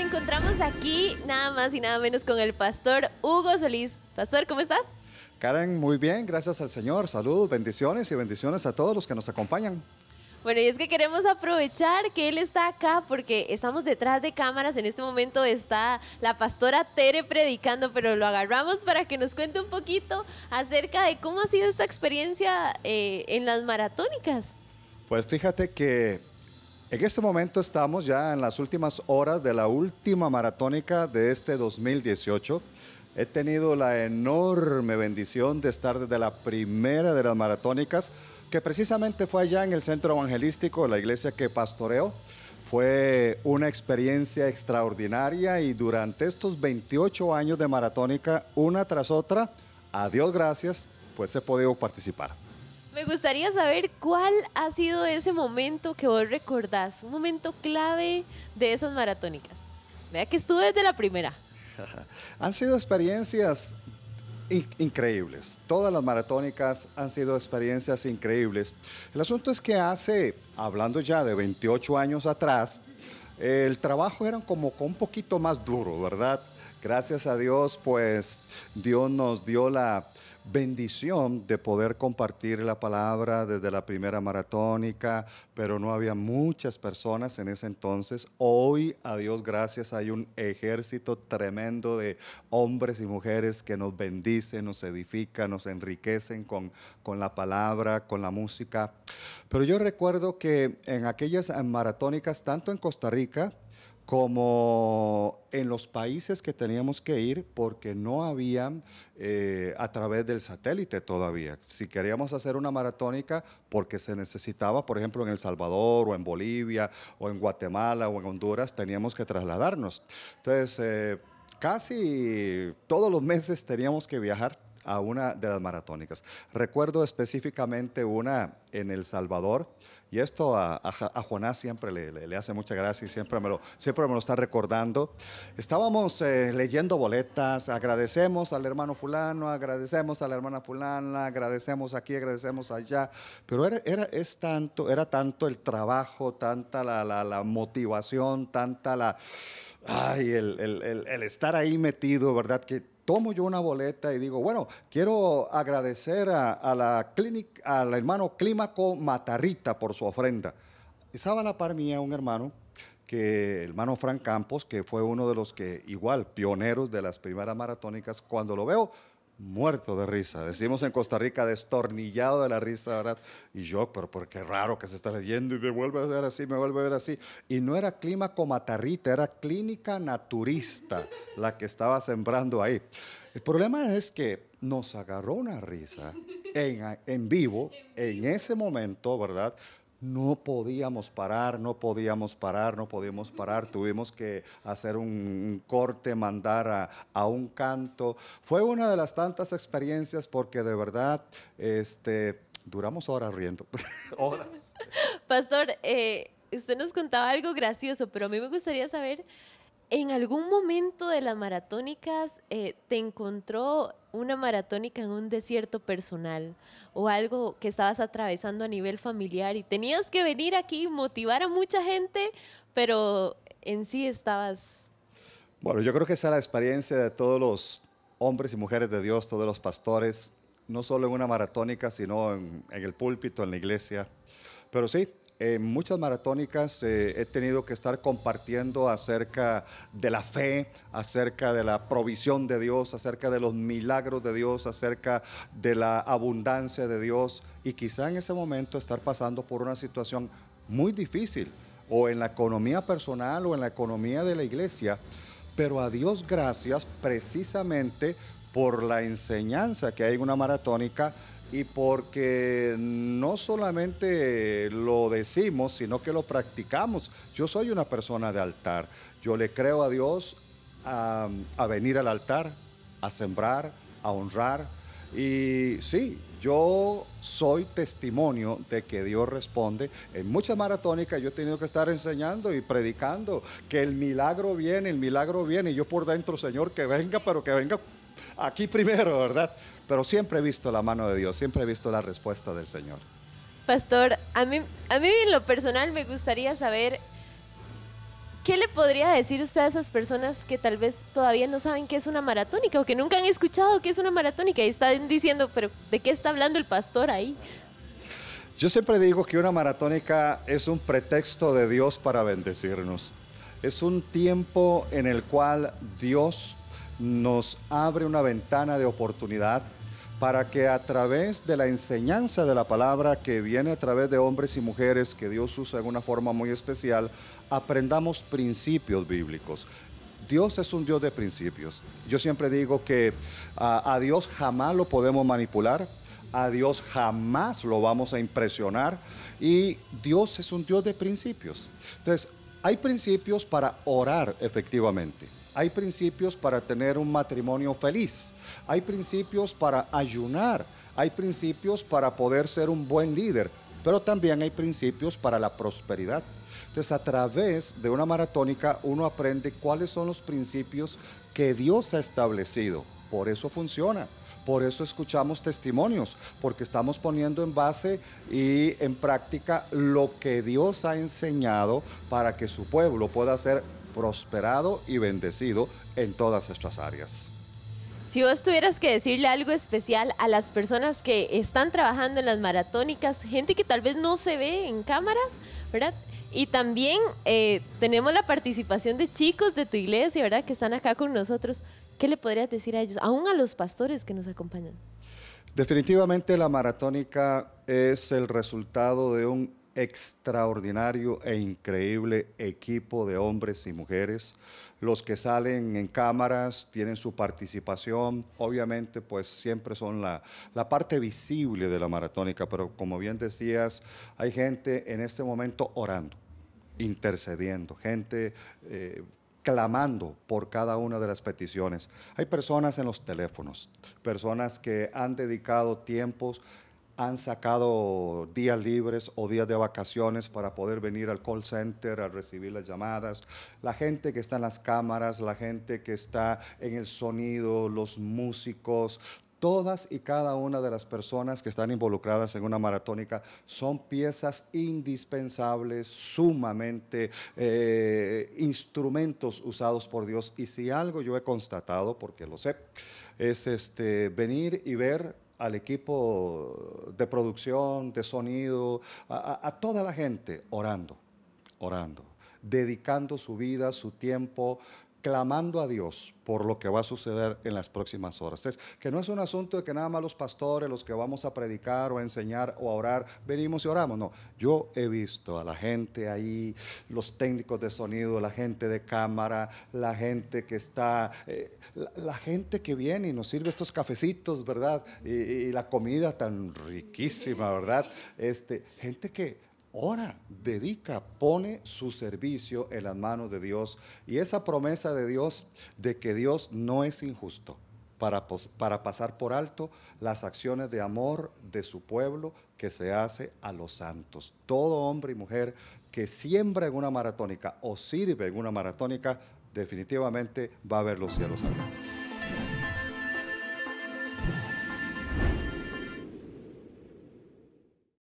encontramos aquí nada más y nada menos con el pastor Hugo Solís. Pastor, ¿cómo estás? Karen, muy bien, gracias al Señor. Saludos, bendiciones y bendiciones a todos los que nos acompañan. Bueno, y es que queremos aprovechar que él está acá porque estamos detrás de cámaras. En este momento está la pastora Tere predicando, pero lo agarramos para que nos cuente un poquito acerca de cómo ha sido esta experiencia eh, en las maratónicas. Pues fíjate que en este momento estamos ya en las últimas horas de la última maratónica de este 2018. He tenido la enorme bendición de estar desde la primera de las maratónicas, que precisamente fue allá en el centro evangelístico, la iglesia que pastoreo. Fue una experiencia extraordinaria y durante estos 28 años de maratónica, una tras otra, a Dios gracias, pues he podido participar. Me gustaría saber cuál ha sido ese momento que vos recordás, un momento clave de esas maratónicas. Vea que estuve desde la primera. han sido experiencias increíbles. Todas las maratónicas han sido experiencias increíbles. El asunto es que hace, hablando ya de 28 años atrás, el trabajo era como un poquito más duro, ¿verdad? Gracias a Dios, pues Dios nos dio la bendición de poder compartir la palabra desde la primera maratónica, pero no había muchas personas en ese entonces. Hoy, a Dios gracias, hay un ejército tremendo de hombres y mujeres que nos bendicen, nos edifican, nos enriquecen con, con la palabra, con la música. Pero yo recuerdo que en aquellas maratónicas, tanto en Costa Rica, como en los países que teníamos que ir porque no había eh, a través del satélite todavía. Si queríamos hacer una maratónica porque se necesitaba, por ejemplo, en El Salvador o en Bolivia o en Guatemala o en Honduras, teníamos que trasladarnos. Entonces, eh, casi todos los meses teníamos que viajar a una de las maratónicas. Recuerdo específicamente una en El Salvador, y esto a, a, siempre le, hace mucha gracia y siempre me lo, siempre me lo está recordando. Estábamos eh, leyendo boletas, agradecemos al hermano fulano, agradecemos a la hermana fulana, agradecemos aquí, agradecemos allá, pero era, es tanto, era tanto el trabajo, tanta la, la, motivación, tanta la... Ay, el estar ahí metido, ¿verdad? Que tomo yo una boleta y digo, bueno, quiero agradecer a, la al hermano Clímaco Matarrita por su ofrenda. Estaba a la par mía un hermano, que el hermano Frank Campos, que fue uno de los que, igual, pioneros de las primeras maratónicas, cuando lo veo, muerto de risa. Decimos en Costa Rica destornillado de la risa, ¿verdad? Y yo, pero porque raro que se está leyendo y me vuelve a ver así, me vuelve a ver así. Y no era clima comatarrita, era clínica naturista la que estaba sembrando ahí. El problema es que nos agarró una risa en vivo, en ese momento, ¿verdad? no podíamos parar, no podíamos parar, no podíamos parar. Tuvimos que hacer un, corte, mandar a, un canto. Fue una de las tantas experiencias porque de verdad este, duramos horas riendo. horas. Pastor, eh, usted nos contaba algo gracioso, pero a mí me gustaría saber ¿En algún momento de las maratónicas eh, te encontró una maratónica en un desierto personal o algo que estabas atravesando a nivel familiar y tenías que venir aquí y motivar a mucha gente, pero en sí estabas... Bueno, yo creo que esa es la experiencia de todos los hombres y mujeres de Dios, todos los pastores, no solo en una maratónica, sino en el púlpito, en la iglesia. Pero sí, en eh, muchas maratónicas eh, he tenido que estar compartiendo acerca de la fe, acerca de la provisión de Dios, acerca de los milagros de Dios, acerca de la abundancia de Dios y quizá en ese momento estar pasando por una situación muy difícil o en la economía personal o en la economía de la iglesia. Pero a Dios gracias precisamente por la enseñanza que hay en una maratónica y porque no solamente lo decimos, sino que lo practicamos. Yo soy una persona de altar. Yo le creo a Dios a, venir al altar, a sembrar, a honrar. Y sí, yo soy testimonio de que Dios responde. En muchas maratónicas yo he tenido que estar enseñando y predicando que el milagro viene, el milagro viene. Y yo por dentro, Señor, que venga, pero que venga aquí primero, ¿verdad? pero siempre he visto la mano de Dios, siempre he visto la respuesta del Señor. Pastor, a mí, a mí en lo personal me gustaría saber ¿qué le podría decir usted a esas personas que tal vez todavía no saben qué es una maratónica o que nunca han escuchado qué es una maratónica y están diciendo, pero ¿de qué está hablando el pastor ahí? Yo siempre digo que una maratónica es un pretexto de Dios para bendecirnos. Es un tiempo en el cual Dios nos abre una ventana de oportunidad para que a través de la enseñanza de la palabra que viene a través de hombres y mujeres que Dios usa en una forma muy especial, aprendamos principios bíblicos. Dios es un Dios de principios. Yo siempre digo que a, ah, a Dios jamás lo podemos manipular, a Dios jamás lo vamos a impresionar y Dios es un Dios de principios. Entonces, hay principios para orar efectivamente hay principios para tener un matrimonio feliz. Hay principios para ayunar. Hay principios para poder ser un buen líder. Pero también hay principios para la prosperidad. Entonces, a través de una maratónica, uno aprende cuáles son los principios que Dios ha establecido. Por eso funciona. Por eso escuchamos testimonios, porque estamos poniendo en base y en práctica lo que Dios ha enseñado para que su pueblo pueda ser prosperado y bendecido en todas estas áreas. Si vos tuvieras que decirle algo especial a las personas que están trabajando en las maratónicas, gente que tal vez no se ve en cámaras, ¿verdad? Y también eh, tenemos la participación de chicos de tu iglesia, ¿verdad? Que están acá con nosotros. ¿Qué le podrías decir a ellos, aún a los pastores que nos acompañan? Definitivamente la maratónica es el resultado de un extraordinario e increíble equipo de hombres y mujeres. Los que salen en cámaras tienen su participación, obviamente pues siempre son la, la parte visible de la maratónica, pero como bien decías, hay gente en este momento orando, intercediendo, gente... Eh, clamando por cada una de las peticiones. Hay personas en los teléfonos, personas que han dedicado tiempos han sacado días libres o días de vacaciones para poder venir al call center a recibir las llamadas. La gente que está en las cámaras, la gente que está en el sonido, los músicos, todas y cada una de las personas que están involucradas en una maratónica son piezas indispensables, sumamente eh, instrumentos usados por Dios. Y si algo yo he constatado, porque lo sé, es este, venir y ver al equipo de producción, de sonido, a, toda la gente orando, orando, dedicando su vida, su tiempo, clamando a Dios por lo que va a suceder en las próximas horas. que no es un asunto de que nada más los pastores, los que vamos a predicar o enseñar o a orar, venimos y oramos. No, yo he visto a la gente ahí, los técnicos de sonido, la gente de cámara, la gente que está, eh, la, gente que viene y nos sirve estos cafecitos, ¿verdad? Y, y la comida tan riquísima, ¿verdad? Este, gente que ora, dedica, pone su servicio en las manos de Dios. Y esa promesa de Dios de que Dios no es injusto para, para pasar por alto las acciones de amor de su pueblo que se hace a los santos. Todo hombre y mujer que siembra en una maratónica o sirve en una maratónica, definitivamente va a ver los cielos abiertos.